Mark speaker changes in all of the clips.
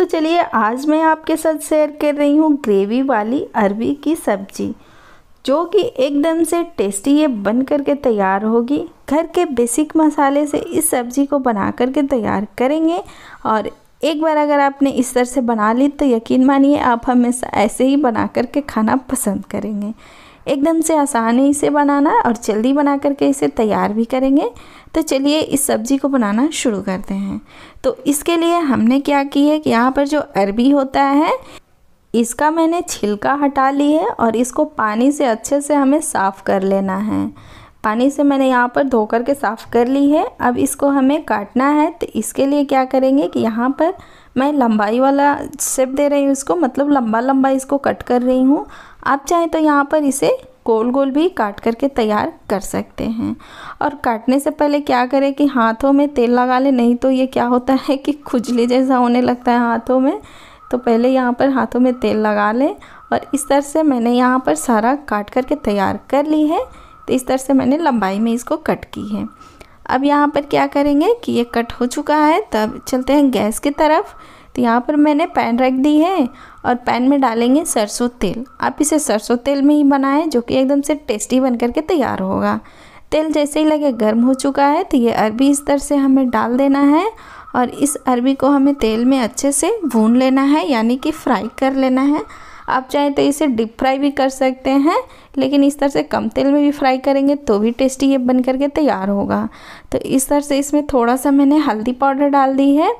Speaker 1: तो चलिए आज मैं आपके साथ शेयर कर रही हूँ ग्रेवी वाली अरबी की सब्जी जो कि एकदम से टेस्टी ये बन करके तैयार होगी घर के बेसिक मसाले से इस सब्ज़ी को बना करके तैयार करेंगे और एक बार अगर आपने इस तरह से बना ली तो यकीन मानिए आप हमेशा ऐसे ही बना करके खाना पसंद करेंगे एकदम से आसान है इसे बनाना और जल्दी बना करके इसे तैयार भी करेंगे तो चलिए इस सब्ज़ी को बनाना शुरू करते हैं तो इसके लिए हमने क्या की है कि यहाँ पर जो अरबी होता है इसका मैंने छिलका हटा ली है और इसको पानी से अच्छे से हमें साफ़ कर लेना है पानी से मैंने यहाँ पर धो कर के साफ़ कर ली है अब इसको हमें काटना है तो इसके लिए क्या करेंगे कि यहाँ पर मैं लंबाई वाला सेप दे रही हूँ इसको मतलब लंबा लंबा इसको कट कर रही हूँ आप चाहें तो यहाँ पर इसे गोल गोल भी काट करके तैयार कर सकते हैं और काटने से पहले क्या करें कि हाथों में तेल लगा ले नहीं तो ये क्या होता है कि खुजली जैसा होने लगता है हाथों में तो पहले यहाँ पर हाथों में तेल लगा लें और इस तरह से मैंने यहाँ पर सारा काट करके तैयार कर ली है तो इस तरह से मैंने लंबाई में इसको कट की है अब यहाँ पर क्या करेंगे कि ये कट हो चुका है तब चलते हैं गैस की तरफ तो यहाँ पर मैंने पैन रख दी है और पैन में डालेंगे सरसों तेल आप इसे सरसों तेल में ही बनाएं जो कि एकदम से टेस्टी बन करके तैयार होगा तेल जैसे ही लगे गर्म हो चुका है तो ये अरबी इस तरह से हमें डाल देना है और इस अरबी को हमें तेल में अच्छे से भून लेना है यानी कि फ्राई कर लेना है आप चाहें तो इसे डीप फ्राई भी कर सकते हैं लेकिन इस तरह से कम तेल में भी फ्राई करेंगे तो भी टेस्टी ये बन करके तैयार होगा तो इस तरह से इसमें थोड़ा सा मैंने हल्दी पाउडर डाल दी है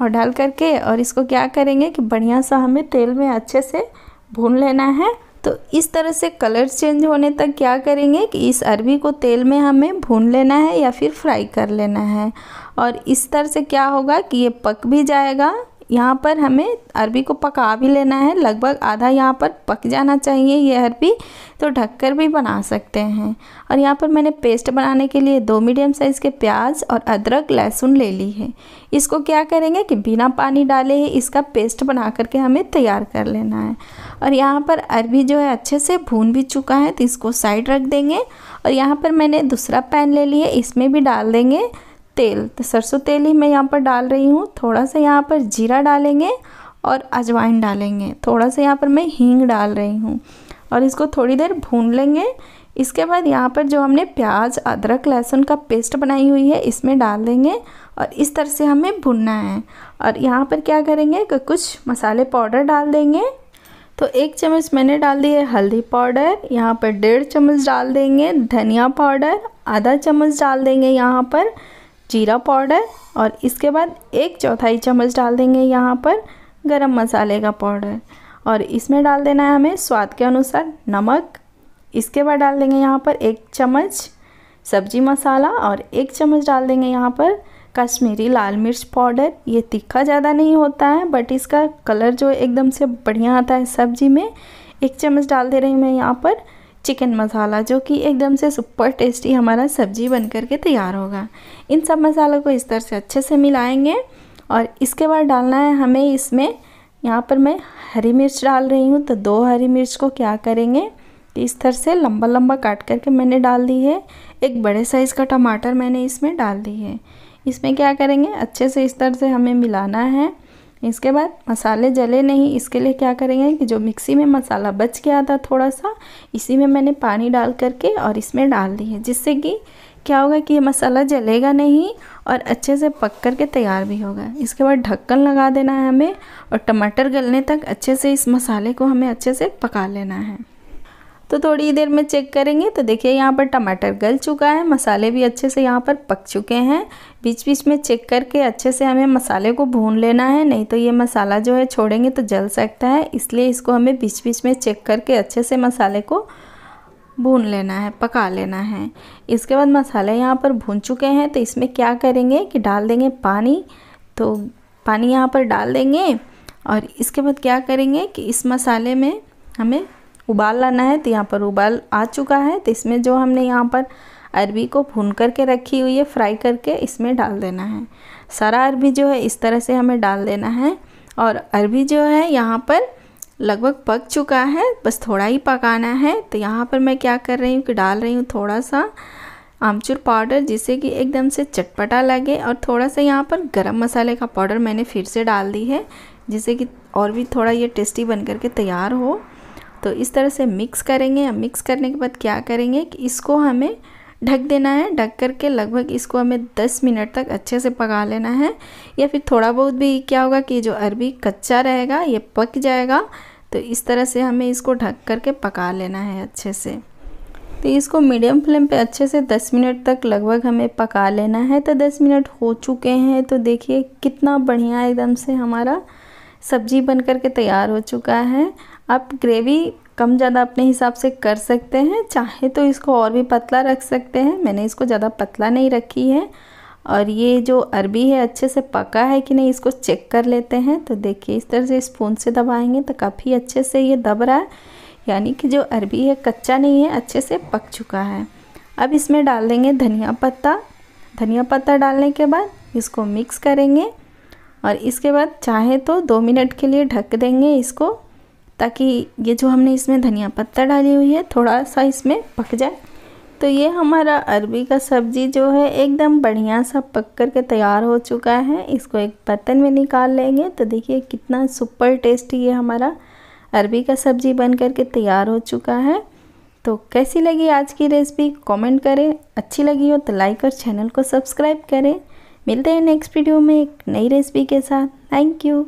Speaker 1: और डाल करके और इसको क्या करेंगे कि बढ़िया सा हमें तेल में अच्छे से भून लेना है तो इस तरह से कलर चेंज होने तक क्या करेंगे कि इस अरबी को तेल में हमें भून लेना है या फिर फ्राई कर लेना है और इस तरह से क्या होगा कि ये पक भी जाएगा यहाँ पर हमें अरबी को पका भी लेना है लगभग आधा यहाँ पर पक जाना चाहिए ये अरबी तो ढककर भी बना सकते हैं और यहाँ पर मैंने पेस्ट बनाने के लिए दो मीडियम साइज़ के प्याज और अदरक लहसुन ले ली है इसको क्या करेंगे कि बिना पानी डाले ही इसका पेस्ट बना करके हमें तैयार कर लेना है और यहाँ पर अरबी जो है अच्छे से भून भी चुका है तो इसको साइड रख देंगे और यहाँ पर मैंने दूसरा पैन ले लिया इसमें भी डाल देंगे तेल तो सरसों तेल ही मैं यहाँ पर डाल रही हूँ थोड़ा सा यहाँ पर जीरा डालेंगे और अजवाइन डालेंगे थोड़ा सा यहाँ पर मैं हींग डाल रही हूँ और इसको थोड़ी देर भून लेंगे इसके बाद यहाँ पर जो हमने प्याज अदरक लहसुन का पेस्ट बनाई हुई है इसमें डाल देंगे और इस तरह से हमें भुनना है और यहाँ पर क्या करेंगे कि कुछ मसाले पाउडर डाल देंगे तो एक चम्मच मैंने डाल दिए हल्दी पाउडर यहाँ पर डेढ़ चम्मच डाल देंगे धनिया पाउडर आधा चम्मच डाल देंगे यहाँ पर जीरा पाउडर और इसके बाद एक चौथाई चम्मच डाल देंगे यहाँ पर गरम मसाले का पाउडर और इसमें डाल देना है हमें स्वाद के अनुसार नमक इसके बाद डाल देंगे यहाँ पर एक चम्मच सब्जी मसाला और एक चम्मच डाल देंगे यहाँ पर कश्मीरी लाल मिर्च पाउडर ये तीखा ज़्यादा नहीं होता है बट इसका कलर जो एकदम से बढ़िया आता है सब्जी में एक चम्मच डाल दे रही हूँ मैं यहाँ पर चिकन मसाला जो कि एकदम से सुपर टेस्टी हमारा सब्जी बन कर के तैयार होगा इन सब मसालों को इस तरह से अच्छे से मिलाएंगे और इसके बाद डालना है हमें इसमें यहाँ पर मैं हरी मिर्च डाल रही हूँ तो दो हरी मिर्च को क्या करेंगे इस तरह से लंबा लंबा काट करके मैंने डाल दी है एक बड़े साइज़ का टमाटर मैंने इसमें डाल दी है इसमें क्या करेंगे अच्छे से इस तरह से हमें मिलाना है इसके बाद मसाले जले नहीं इसके लिए क्या करेंगे कि जो मिक्सी में मसाला बच गया था थोड़ा सा इसी में मैंने पानी डाल करके और इसमें डाल दी है जिससे कि क्या होगा कि ये मसाला जलेगा नहीं और अच्छे से पक कर के तैयार भी होगा इसके बाद ढक्कन लगा देना है हमें और टमाटर गलने तक अच्छे से इस मसाले को हमें अच्छे से पका लेना है तो थोड़ी देर में चेक करेंगे तो देखिए यहाँ पर टमाटर गल चुका है मसाले भी अच्छे से यहाँ पर पक चुके हैं बीच बीच में चेक करके अच्छे से हमें मसाले को भून लेना है नहीं तो ये मसाला जो है छोड़ेंगे तो जल सकता है इसलिए इसको हमें बीच बीच में चेक करके अच्छे से मसाले को भून लेना है पका लेना है इसके बाद मसाले यहाँ पर भून चुके हैं तो इसमें क्या करेंगे कि डाल देंगे पानी तो पानी यहाँ पर डाल देंगे और इसके बाद क्या करेंगे कि इस मसाले में हमें उबाल लाना है तो यहाँ पर उबाल आ चुका है तो इसमें जो हमने यहाँ पर अरबी को भून करके रखी हुई है फ्राई करके इसमें डाल देना है सारा अरबी जो है इस तरह से हमें डाल देना है और अरबी जो है यहाँ पर लगभग पक चुका है बस थोड़ा ही पकाना है तो यहाँ पर मैं क्या कर रही हूँ कि डाल रही हूँ थोड़ा सा आमचूर पाउडर जिससे कि एकदम से चटपटा लगे और थोड़ा सा यहाँ पर गरम मसाले का पाउडर मैंने फिर से डाल दी है जिससे कि और भी थोड़ा ये टेस्टी बन करके तैयार हो तो इस तरह से मिक्स करेंगे मिक्स करने के बाद क्या करेंगे कि इसको हमें ढक देना है ढक करके लगभग इसको हमें 10 मिनट तक अच्छे से पका लेना है या फिर थोड़ा बहुत भी क्या होगा कि जो अरबी कच्चा रहेगा ये पक जाएगा तो इस तरह से हमें इसको ढक करके पका लेना है अच्छे से तो इसको मीडियम फ्लेम पे अच्छे से 10 मिनट तक लगभग हमें पका लेना है तो 10 मिनट हो चुके हैं तो देखिए कितना बढ़िया एकदम से हमारा सब्जी बन कर के तैयार हो चुका है आप ग्रेवी कम ज़्यादा अपने हिसाब से कर सकते हैं चाहे तो इसको और भी पतला रख सकते हैं मैंने इसको ज़्यादा पतला नहीं रखी है और ये जो अरबी है अच्छे से पका है कि नहीं इसको चेक कर लेते हैं तो देखिए इस तरह से स्पून से दबाएंगे तो काफ़ी अच्छे से ये दब रहा है यानी कि जो अरबी है कच्चा नहीं है अच्छे से पक चुका है अब इसमें डाल देंगे धनिया पत्ता धनिया पत्ता डालने के बाद इसको मिक्स करेंगे और इसके बाद चाहे तो दो मिनट के लिए ढक देंगे इसको ताकि ये जो हमने इसमें धनिया पत्ता डाली हुई है थोड़ा सा इसमें पक जाए तो ये हमारा अरबी का सब्जी जो है एकदम बढ़िया सा पक कर के तैयार हो चुका है इसको एक बर्तन में निकाल लेंगे तो देखिए कितना सुपर टेस्टी ये हमारा अरबी का सब्जी बन कर के तैयार हो चुका है तो कैसी लगी आज की रेसिपी कमेंट करें अच्छी लगी हो तो लाइक और चैनल को सब्सक्राइब करें मिलते हैं नेक्स्ट वीडियो में एक नई रेसिपी के साथ थैंक यू